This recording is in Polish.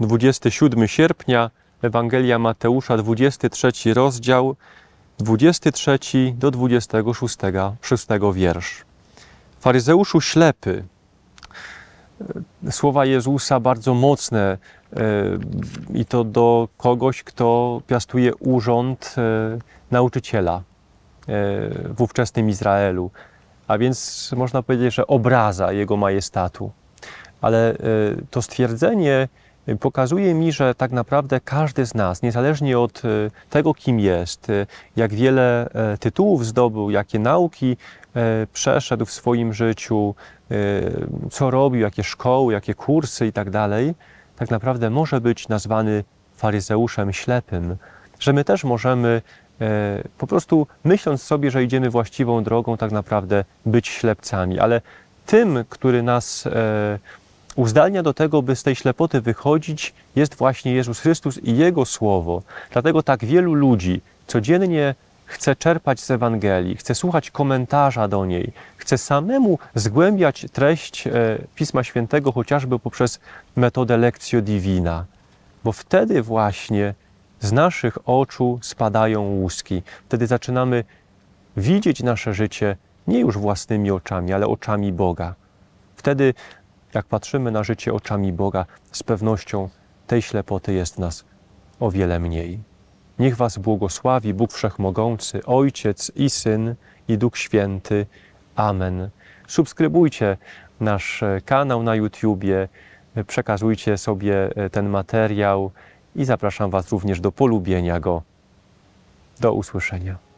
27 sierpnia, Ewangelia Mateusza, 23 rozdział, 23 do 26 6 wiersz. Faryzeuszu ślepy. Słowa Jezusa bardzo mocne e, i to do kogoś, kto piastuje urząd e, nauczyciela e, w ówczesnym Izraelu. A więc można powiedzieć, że obraza jego majestatu. Ale to stwierdzenie pokazuje mi, że tak naprawdę każdy z nas, niezależnie od e, tego, kim jest, e, jak wiele e, tytułów zdobył, jakie nauki przeszedł w swoim życiu, co robił, jakie szkoły, jakie kursy itd., tak, tak naprawdę może być nazwany faryzeuszem ślepym, że my też możemy po prostu myśląc sobie, że idziemy właściwą drogą, tak naprawdę być ślepcami, ale tym, który nas uzdalnia do tego, by z tej ślepoty wychodzić, jest właśnie Jezus Chrystus i Jego Słowo. Dlatego tak wielu ludzi codziennie chce czerpać z Ewangelii, chce słuchać komentarza do niej, chce samemu zgłębiać treść e, Pisma Świętego chociażby poprzez metodę lekcjo Divina, bo wtedy właśnie z naszych oczu spadają łuski. Wtedy zaczynamy widzieć nasze życie nie już własnymi oczami, ale oczami Boga. Wtedy jak patrzymy na życie oczami Boga, z pewnością tej ślepoty jest nas o wiele mniej. Niech Was błogosławi Bóg Wszechmogący, Ojciec i Syn i Duch Święty. Amen. Subskrybujcie nasz e, kanał na YouTubie, e, przekazujcie sobie e, ten materiał i zapraszam Was również do polubienia go. Do usłyszenia.